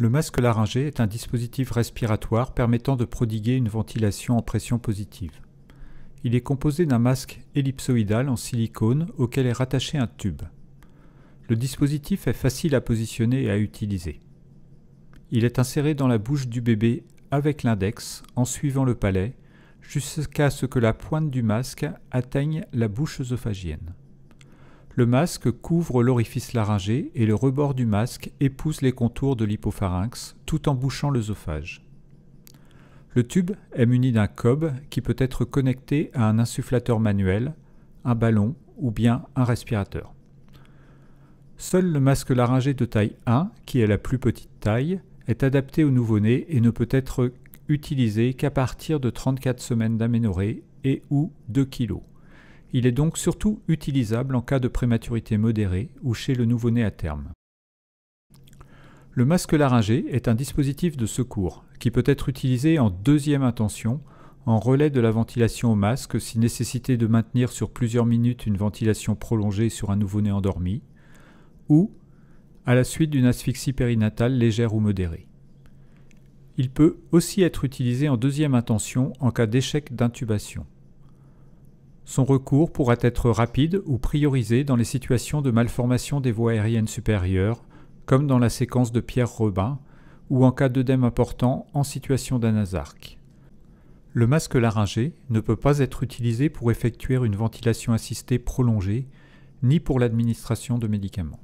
Le masque laryngé est un dispositif respiratoire permettant de prodiguer une ventilation en pression positive. Il est composé d'un masque ellipsoïdal en silicone auquel est rattaché un tube. Le dispositif est facile à positionner et à utiliser. Il est inséré dans la bouche du bébé avec l'index en suivant le palais jusqu'à ce que la pointe du masque atteigne la bouche œsophagienne. Le masque couvre l'orifice laryngé et le rebord du masque épouse les contours de l'hypopharynx tout en bouchant l'œsophage. Le tube est muni d'un cob qui peut être connecté à un insufflateur manuel, un ballon ou bien un respirateur. Seul le masque laryngé de taille 1, qui est la plus petite taille, est adapté au nouveau-né et ne peut être utilisé qu'à partir de 34 semaines d'aménorée et ou 2 kg. Il est donc surtout utilisable en cas de prématurité modérée ou chez le nouveau-né à terme. Le masque laryngé est un dispositif de secours qui peut être utilisé en deuxième intention, en relais de la ventilation au masque si nécessité de maintenir sur plusieurs minutes une ventilation prolongée sur un nouveau-né endormi, ou à la suite d'une asphyxie périnatale légère ou modérée. Il peut aussi être utilisé en deuxième intention en cas d'échec d'intubation. Son recours pourra être rapide ou priorisé dans les situations de malformation des voies aériennes supérieures, comme dans la séquence de Pierre Robin, ou en cas d'œdème important en situation d'anasarque. Le masque laryngé ne peut pas être utilisé pour effectuer une ventilation assistée prolongée, ni pour l'administration de médicaments.